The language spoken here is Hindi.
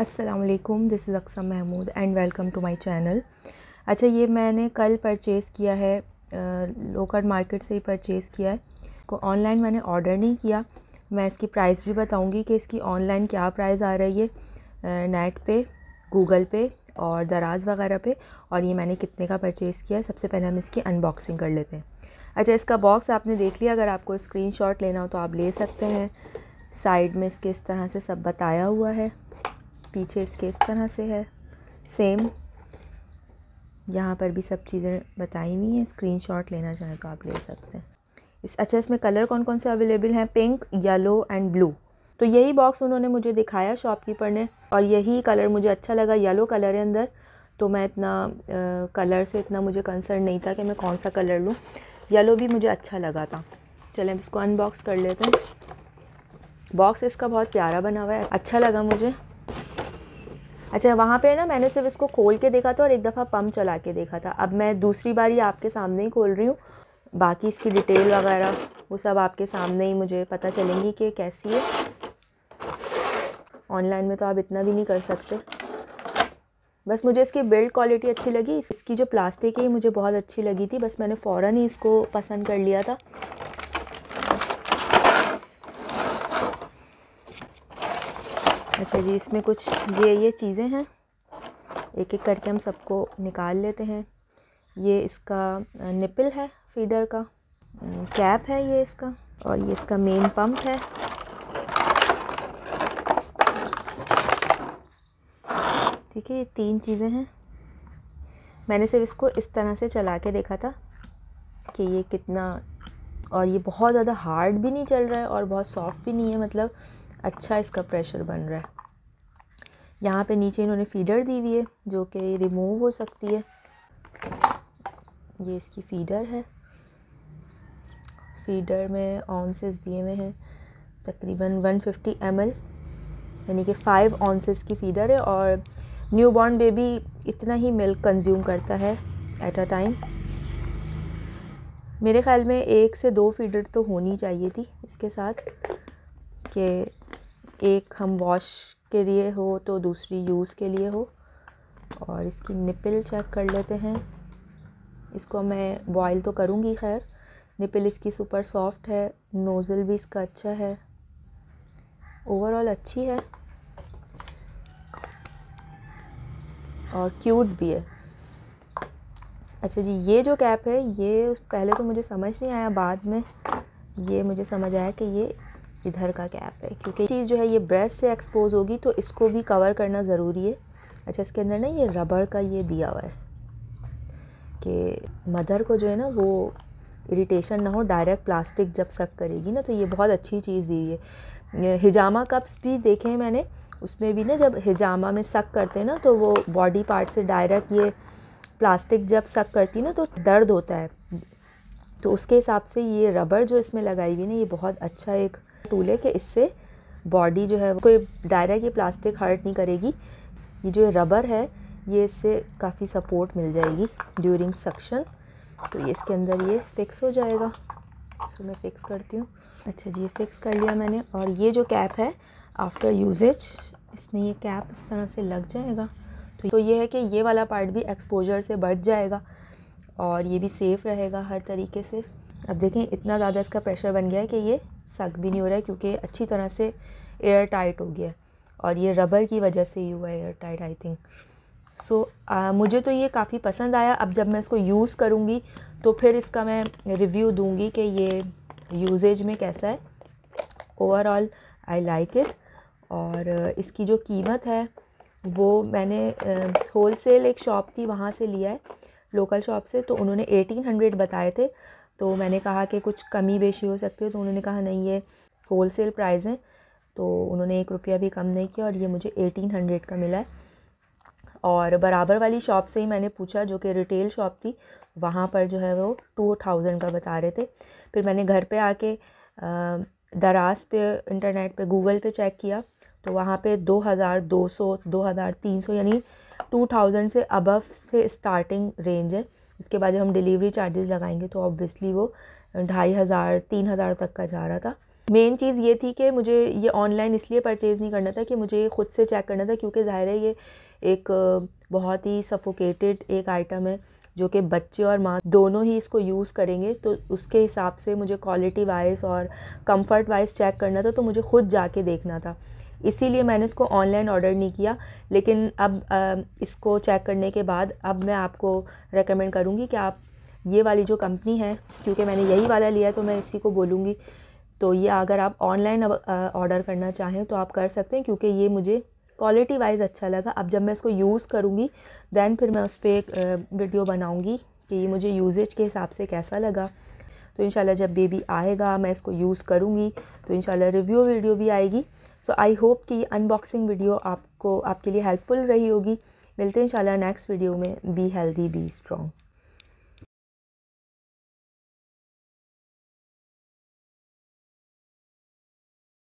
असलकुम this is Aksam Mahmood and welcome to my channel अच्छा ये मैंने कल परचेज़ किया है लोकल मार्केट से ही परचेज़ किया है को ऑनलाइन मैंने ऑर्डर नहीं किया मैं इसकी प्राइस भी बताऊंगी कि इसकी ऑनलाइन क्या प्राइस आ रही है नेट पे गूगल पे और दराज वगैरह पे और ये मैंने कितने का परचेज़ किया है सबसे पहले हम इसकी अनबॉक्सिंग कर लेते हैं अच्छा इसका बॉक्स आपने देख लिया अगर आपको स्क्रीन लेना हो तो आप ले सकते हैं साइड में इसके इस तरह से सब बताया हुआ है पीछे इसके इस तरह से है सेम यहाँ पर भी सब चीज़ें बताई हुई हैं स्क्रीनशॉट लेना चाहें तो आप ले सकते हैं इस अच्छा इसमें कलर कौन कौन से अवेलेबल हैं पिंक येलो एंड ब्लू तो यही बॉक्स उन्होंने मुझे दिखाया शॉपकीपर ने और यही कलर मुझे अच्छा लगा येलो कलर है अंदर तो मैं इतना आ, कलर से इतना मुझे कंसर्न नहीं था कि मैं कौन सा कलर लूँ येलो भी मुझे अच्छा लगा था चलें इसको अनबॉक्स कर लेते हैं बॉक्स इसका बहुत प्यारा बना हुआ है अच्छा लगा मुझे अच्छा वहाँ पे ना मैंने सिर्फ इसको खोल के देखा था और एक दफ़ा पम्प चला के देखा था अब मैं दूसरी बार ये आपके सामने ही खोल रही हूँ बाकी इसकी डिटेल वगैरह वो सब आपके सामने ही मुझे पता चलेंगी कि कैसी है ऑनलाइन में तो आप इतना भी नहीं कर सकते बस मुझे इसकी बिल्ड क्वालिटी अच्छी लगी इसकी जो प्लास्टिक है मुझे बहुत अच्छी लगी थी बस मैंने फ़ौर ही इसको पसंद कर लिया था अच्छा जी इसमें कुछ ये ये चीज़ें हैं एक एक करके हम सबको निकाल लेते हैं ये इसका निपल है फीडर का कैप है ये इसका और ये इसका मेन पंप है ठीक है ये तीन चीज़ें हैं मैंने सिर्फ इसको इस तरह से चला के देखा था कि ये कितना और ये बहुत ज़्यादा हार्ड भी नहीं चल रहा है और बहुत सॉफ्ट भी नहीं है मतलब अच्छा इसका प्रेशर बन रहा है यहाँ पे नीचे इन्होंने फीडर दी हुई है जो कि रिमूव हो सकती है ये इसकी फीडर है फीडर में ऑनसेस दिए हुए हैं तकरीबन 150 फिफ्टी यानी कि फ़ाइव ऑनसेस की फीडर है और न्यू बॉर्न बेबी इतना ही मिल्क कंज्यूम करता है एट अ टाइम मेरे ख्याल में एक से दो फीडर तो होनी चाहिए थी इसके साथ कि एक हम वॉश के लिए हो तो दूसरी यूज़ के लिए हो और इसकी निपल चेक कर लेते हैं इसको मैं बॉयल तो करूँगी खैर निपल इसकी सुपर सॉफ्ट है नोज़ल भी इसका अच्छा है ओवरऑल अच्छी है और क्यूट भी है अच्छा जी ये जो कैप है ये पहले तो मुझे समझ नहीं आया बाद में ये मुझे समझ आया कि ये इधर का कैप है क्योंकि चीज़ जो है ये ब्रेस्ट से एक्सपोज होगी तो इसको भी कवर करना ज़रूरी है अच्छा इसके अंदर ना ये रबड़ का ये दिया हुआ है कि मदर को जो है ना वो इरिटेशन ना हो डायरेक्ट प्लास्टिक जब सक करेगी ना तो ये बहुत अच्छी चीज़ दी है हिजामा कप्स भी देखे हैं मैंने उसमें भी ना जब हिजामा में सक करते हैं ना तो वो बॉडी पार्ट से डायरेक्ट ये प्लास्टिक जब सक करती ना तो दर्द होता है तो उसके हिसाब से ये रबड़ जो इसमें लगाई हुई ना ये बहुत अच्छा एक टूल है कि इससे बॉडी जो है वो कोई डायरेक्ट ये प्लास्टिक हर्ट नहीं करेगी ये जो रबर है ये इससे काफ़ी सपोर्ट मिल जाएगी ड्यूरिंग सक्शन तो ये इसके अंदर ये फिक्स हो जाएगा तो मैं फ़िक्स करती हूँ अच्छा जी ये फ़िक्स कर लिया मैंने और ये जो कैप है आफ्टर यूजेज इसमें ये कैप इस तरह से लग जाएगा तो, तो ये है कि ये वाला पार्ट भी एक्सपोजर से बच जाएगा और ये भी सेफ़ रहेगा हर तरीके से अब देखें इतना ज़्यादा इसका प्रेशर बन गया है कि ये सक भी नहीं हो रहा है क्योंकि अच्छी तरह से एयर टाइट हो गया है और ये रबर की वजह से ही हुआ है air tight I think so मुझे तो ये काफ़ी पसंद आया अब जब मैं इसको यूज़ करूँगी तो फिर इसका मैं रिव्यू दूँगी कि ये यूजेज में कैसा है ओवरऑल आई लाइक इट और इसकी जो कीमत है वो मैंने होल सेल एक शॉप थी वहाँ से लिया है लोकल शॉप से तो उन्होंने एटीन हंड्रेड बताए थे तो मैंने कहा कि कुछ कमी बेशी हो सकती है तो उन्होंने कहा नहीं ये होल सेल प्राइज़ हैं तो उन्होंने एक रुपया भी कम नहीं किया और ये मुझे एटीन हंड्रेड का मिला है और बराबर वाली शॉप से ही मैंने पूछा जो कि रिटेल शॉप थी वहाँ पर जो है वो टू थाउजेंड का बता रहे थे फिर मैंने घर पे आके दराज पे इंटरनेट पे गूगल पे चेक किया तो वहाँ पे दो हज़ार दो सौ दो हज़ार तीन सौ यानी टू थाउजेंड से अबव से स्टार्टिंग रेंज है उसके बाद जब हम डिलीवरी चार्जेस लगाएंगे तो ऑब्वियसली वो ढाई हज़ार तीन हज़ार तक का जा रहा था मेन चीज़ ये थी कि मुझे ये ऑनलाइन इसलिए परचेज़ नहीं करना था कि मुझे ख़ुद से चेक करना था क्योंकि ज़ाहिर है ये एक बहुत ही सफोकेटेड एक आइटम है जो कि बच्चे और माँ दोनों ही इसको यूज़ करेंगे तो उसके हिसाब से मुझे क्वालिटी वाइज और कंफर्ट वाइज चेक करना था तो मुझे खुद जाके देखना था इसीलिए मैंने इसको ऑनलाइन ऑर्डर नहीं किया लेकिन अब इसको चेक करने के बाद अब मैं आपको रेकमेंड करूँगी कि आप ये वाली जो कंपनी है क्योंकि मैंने यही वाला लिया है तो मैं इसी को बोलूँगी तो ये अगर आप ऑनलाइन ऑर्डर करना चाहें तो आप कर सकते हैं क्योंकि ये मुझे क्वालिटी वाइज अच्छा लगा अब जब मैं इसको यूज़ करूँगी दैन फिर मैं उस पर एक वीडियो बनाऊँगी कि ये मुझे यूजेज के हिसाब से कैसा लगा तो इन जब बेबी आएगा मैं इसको यूज़ करूँगी तो इन रिव्यू वीडियो भी आएगी सो आई होप कि अनबॉक्सिंग वीडियो आपको आपके लिए हेल्पफुल रही होगी मिलते हैं इंशाल्लाह नेक्स्ट वीडियो में बी हेल्दी बी स्ट्रॉन्ग